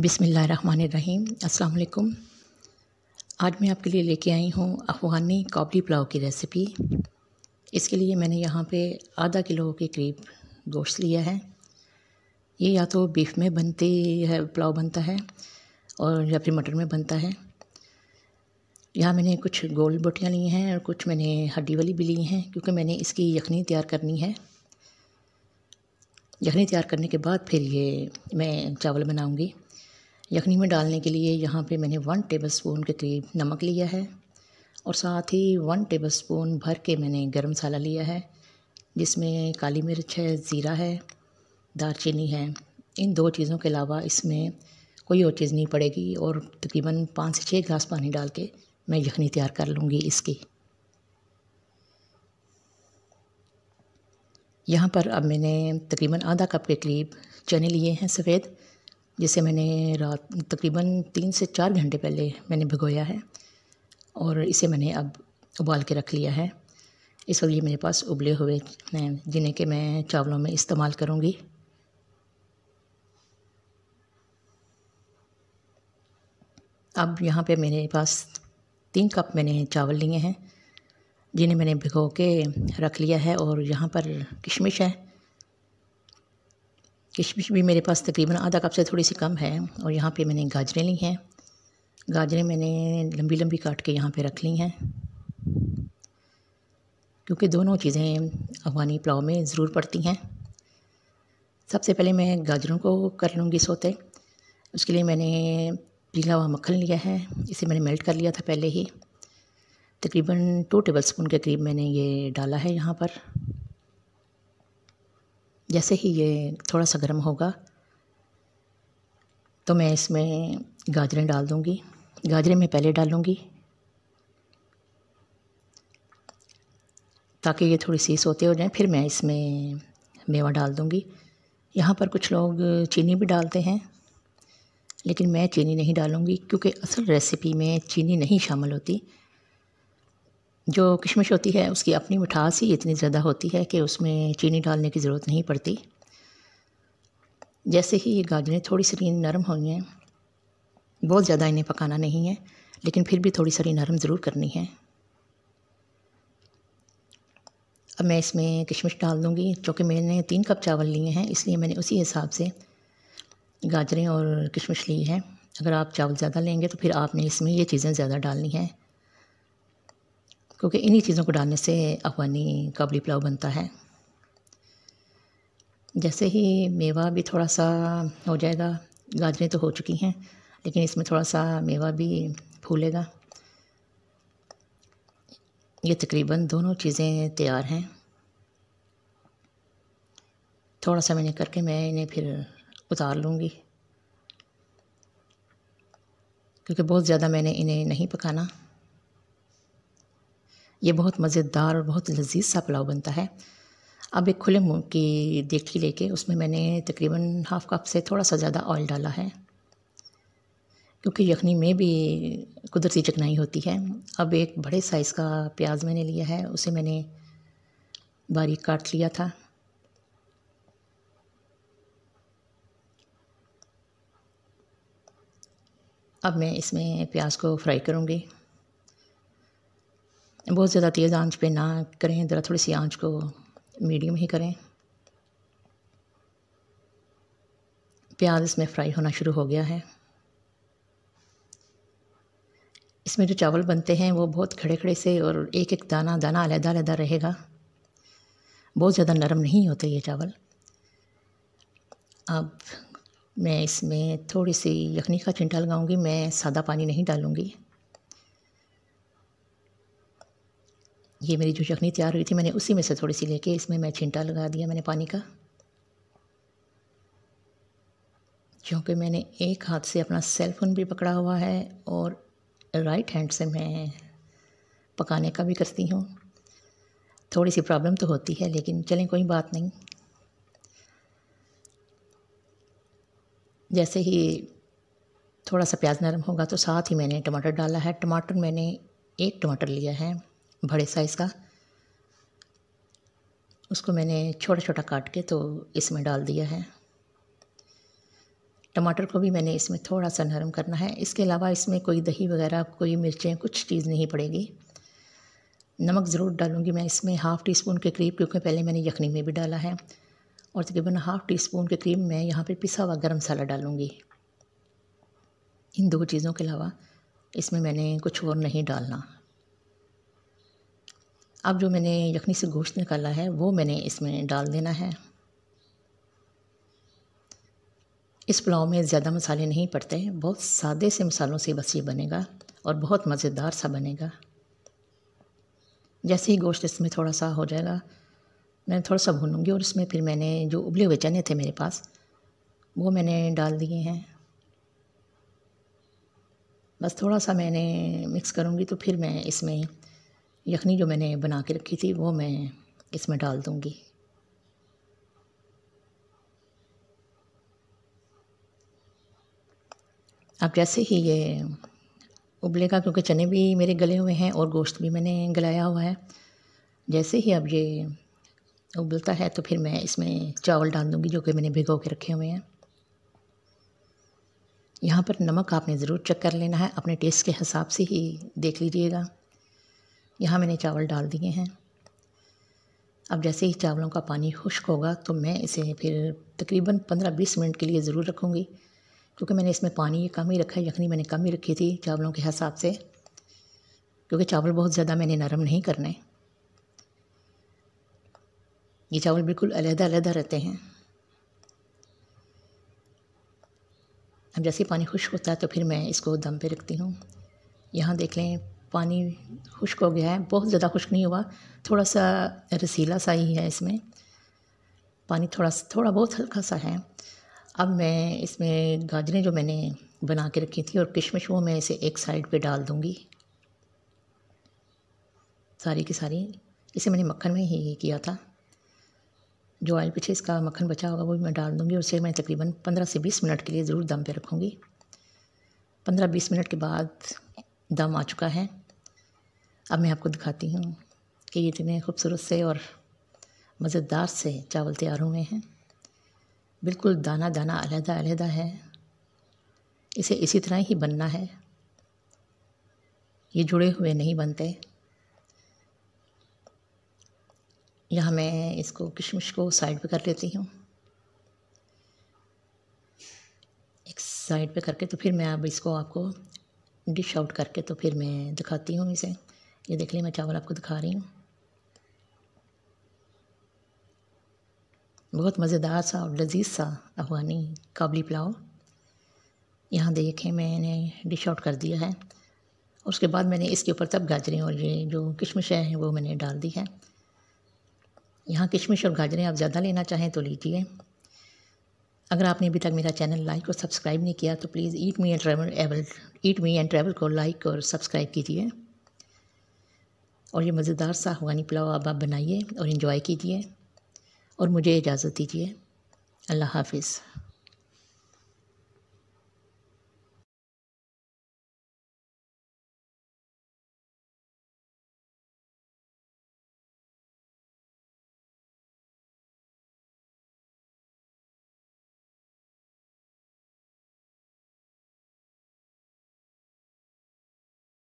बिसमीम् अल्लाम आज मैं आपके लिए लेके आई हूँ अफ़गानी काबली पुलाव की रेसिपी इसके लिए मैंने यहाँ पे आधा किलो के करीब गोश्त लिया है ये या तो बीफ में बनती है पुलाव बनता है और या फिर मटर में बनता है यहाँ मैंने कुछ गोल बोटियाँ ली हैं और कुछ मैंने हड्डी वाली भी ली हैं क्योंकि मैंने इसकी यखनी तैयार करनी है यखनी तैयार करने के बाद फिर ये मैं चावल बनाऊँगी यखनी में डालने के लिए यहाँ पे मैंने वन टेबलस्पून के करीब नमक लिया है और साथ ही वन टेबलस्पून भर के मैंने गरम मसाला लिया है जिसमें काली मिर्च है ज़ीरा है दालचीनी है इन दो चीज़ों के अलावा इसमें कोई और चीज़ नहीं पड़ेगी और तकरीबन पाँच से छः ग्लास पानी डाल के मैं यखनी तैयार कर लूँगी इसकी यहाँ पर अब मैंने तकरीबन आधा कप के करीब चने लिए हैं सफ़ेद जिसे मैंने रात तकरीबन तीन से चार घंटे पहले मैंने भिगोया है और इसे मैंने अब उबाल के रख लिया है इस वक्त ये मेरे पास उबले हुए हैं जिन्हें कि मैं चावलों में इस्तेमाल करूँगी अब यहाँ पे मेरे पास तीन कप मैंने चावल लिए हैं जिन्हें मैंने भिगो के रख लिया है और यहाँ पर किशमिश है किशमिश भी मेरे पास तकरीबन आधा कप से थोड़ी सी कम है और यहाँ पे मैंने गाजरें ली हैं गाजरें मैंने लंबी लंबी काट के यहाँ पे रख ली हैं क्योंकि दोनों चीज़ें अफगानी पुलाव में ज़रूर पड़ती हैं सबसे पहले मैं गाजरों को कर लूँगी सोते उसके लिए मैंने पीला हुआ मक्खन लिया है इसे मैंने मेल्ट कर लिया था पहले ही तकरीबन टू टेबल स्पून के करीब मैंने ये डाला है यहाँ पर जैसे ही ये थोड़ा सा गर्म होगा तो मैं इसमें गाजरें डाल दूँगी गाजरें मैं पहले डालूँगी ताकि ये थोड़ी सी सोते हो जाए फिर मैं इसमें मेवा डाल दूँगी यहाँ पर कुछ लोग चीनी भी डालते हैं लेकिन मैं चीनी नहीं डालूँगी क्योंकि असल रेसिपी में चीनी नहीं शामिल होती जो किशमिश होती है उसकी अपनी मिठास ही इतनी ज़्यादा होती है कि उसमें चीनी डालने की ज़रूरत नहीं पड़ती जैसे ही ये गाजरें थोड़ी सी नरम गई हैं बहुत ज़्यादा इन्हें पकाना नहीं है लेकिन फिर भी थोड़ी सारी नरम ज़रूर करनी है अब मैं इसमें किशमिश डाल दूँगी क्योंकि मैंने तीन कप चावल लिए हैं इसलिए मैंने उसी हिसाब से गाजरें और किशमिश ली है अगर आप चावल ज़्यादा लेंगे तो फिर आपने इसमें ये चीज़ें ज़्यादा डालनी हैं क्योंकि इन्हीं चीज़ों को डालने से अफ़गानी काबली पुलाव बनता है जैसे ही मेवा भी थोड़ा सा हो जाएगा गाजरें तो हो चुकी हैं लेकिन इसमें थोड़ा सा मेवा भी फूलेगा ये तकरीबन दोनों चीज़ें तैयार हैं थोड़ा सा मैंने करके मैं इन्हें फिर उतार लूँगी क्योंकि बहुत ज़्यादा मैंने इन्हें नहीं पकाना ये बहुत मज़ेदार और बहुत लजीज सा पुलाव बनता है अब एक खुले मुँह की देखी लेके उसमें मैंने तकरीबन हाफ़ कप से थोड़ा सा ज़्यादा ऑयल डाला है क्योंकि यखनी में भी कुदरती चिकनाई होती है अब एक बड़े साइज़ का प्याज मैंने लिया है उसे मैंने बारीक काट लिया था अब मैं इसमें प्याज को फ्राई करूँगी बहुत ज़्यादा तेज़ आंच पे ना करें ज़रा थोड़ी सी आंच को मीडियम ही करें प्याज इसमें फ्राई होना शुरू हो गया है इसमें जो चावल बनते हैं वो बहुत खड़े खड़े से और एक एक दाना दाना अलहदा अलहदा रहेगा बहुत ज़्यादा नरम नहीं होते ये चावल अब मैं इसमें थोड़ी सी यखनी का छिंटा लगाऊंगी मैं सादा पानी नहीं डालूंगी ये मेरी जो चखनी तैयार हुई थी मैंने उसी में से थोड़ी सी लेके इसमें मैं छिंटा लगा दिया मैंने पानी का क्योंकि मैंने एक हाथ से अपना सेल फोन भी पकड़ा हुआ है और राइट हैंड से मैं पकाने का भी करती हूँ थोड़ी सी प्रॉब्लम तो होती है लेकिन चलें कोई बात नहीं जैसे ही थोड़ा सा प्याज नरम होगा तो साथ ही मैंने टमाटर डाला है टमाटर मैंने एक टमाटर लिया है बड़े साइज़ का उसको मैंने छोटा छोटा काट के तो इसमें डाल दिया है टमाटर को भी मैंने इसमें थोड़ा सा नरम करना है इसके अलावा इसमें कोई दही वगैरह कोई मिर्चें कुछ चीज़ नहीं पड़ेगी नमक ज़रूर डालूँगी मैं इसमें हाफ़ टी स्पून के करीब क्योंकि पहले मैंने यखनी में भी डाला है और तकरीबन हाफ़ टी स्पून के करीब मैं यहाँ पर पिसा हुआ गर्म मसाला डालूँगी इन दो चीज़ों के अलावा इसमें मैंने कुछ और नहीं डालना अब जो मैंने यखनी से गोश्त निकाला है वो मैंने इसमें डाल देना है इस पुलाव में ज़्यादा मसाले नहीं पड़ते बहुत सादे से मसालों से बस ये बनेगा और बहुत मज़ेदार सा बनेगा जैसे ही गोश्त इसमें थोड़ा सा हो जाएगा मैं थोड़ा सा भूनूंगी और इसमें फिर मैंने जो उबले हुए चने थे मेरे पास वो मैंने डाल दिए हैं बस थोड़ा सा मैंने मिक्स करूँगी तो फिर मैं इसमें यखनी जो मैंने बना के रखी थी वो मैं इसमें डाल दूँगी अब जैसे ही ये उबलेगा क्योंकि चने भी मेरे गले हुए हैं और गोश्त भी मैंने गलाया हुआ है जैसे ही अब ये उबलता है तो फिर मैं इसमें चावल डाल दूँगी जो कि मैंने भिगो के रखे हुए हैं यहाँ पर नमक आपने ज़रूर चेक कर लेना है अपने टेस्ट के हिसाब से ही देख लीजिएगा यहाँ मैंने चावल डाल दिए हैं अब जैसे ही चावलों का पानी खुश्क होगा तो मैं इसे फिर तकरीबन पंद्रह बीस मिनट के लिए ज़रूर रखूँगी क्योंकि मैंने इसमें पानी कम ही रखा है यखनी मैंने कम ही रखी थी चावलों के हिसाब से क्योंकि चावल बहुत ज़्यादा मैंने नरम नहीं करने ये चावल बिल्कुल अलहदा अलहदा रहते हैं अब जैसे पानी खुश्क होता है तो फिर मैं इसको दम पे रखती हूँ यहाँ देख लें पानी खुश्क हो गया है बहुत ज़्यादा खुश्क नहीं हुआ थोड़ा सा रसीला सा ही है इसमें पानी थोड़ा सा थोड़ा बहुत हल्का सा है अब मैं इसमें गाजरें जो मैंने बना के रखी थी और किशमिश वो मैं इसे एक साइड पे डाल दूँगी सारी की सारी इसे मैंने मक्खन में ही किया था जो ऑयल पीछे इसका मक्खन बचा होगा वो भी मैं डाल दूँगी उसे मैं तकरीबन पंद्रह से बीस मिनट के लिए ज़रूर दम पे रखूँगी पंद्रह बीस मिनट के बाद दम आ चुका है अब मैं आपको दिखाती हूँ कि ये इतने खूबसूरत से और मज़ेदार से चावल तैयार हुए हैं बिल्कुल दाना दाना अलहदा अलहदा है इसे इसी तरह ही बनना है ये जुड़े हुए नहीं बनते यहाँ मैं इसको किशमिश को साइड पे कर लेती हूँ एक साइड पे करके तो फिर मैं अब इसको आपको डिश आउट करके तो फिर मैं दिखाती हूँ इसे ये देख लें मैं चावल आपको दिखा रही हूँ बहुत मज़ेदार सा और लजीज सा अफगानी काबली पुलाव यहाँ देखें मैंने डिश आउट कर दिया है उसके बाद मैंने इसके ऊपर तब गाजरें और ये जो किशमिशें हैं वो मैंने डाल दी है यहाँ किशमिश और गाजरें आप ज़्यादा लेना चाहें तो लीजिए अगर आपने अभी तक मेरा चैनल लाइक और सब्सक्राइब नहीं किया तो please eat me and travel एवल ईट मी एंड ट्रैवल को लाइक और सब्सक्राइब कीजिए और ये मज़ेदार सा अफगानी पुलाव अब आप बनाइए और इन्जॉय कीजिए और मुझे इजाज़त दीजिए अल्लाह हाफिज़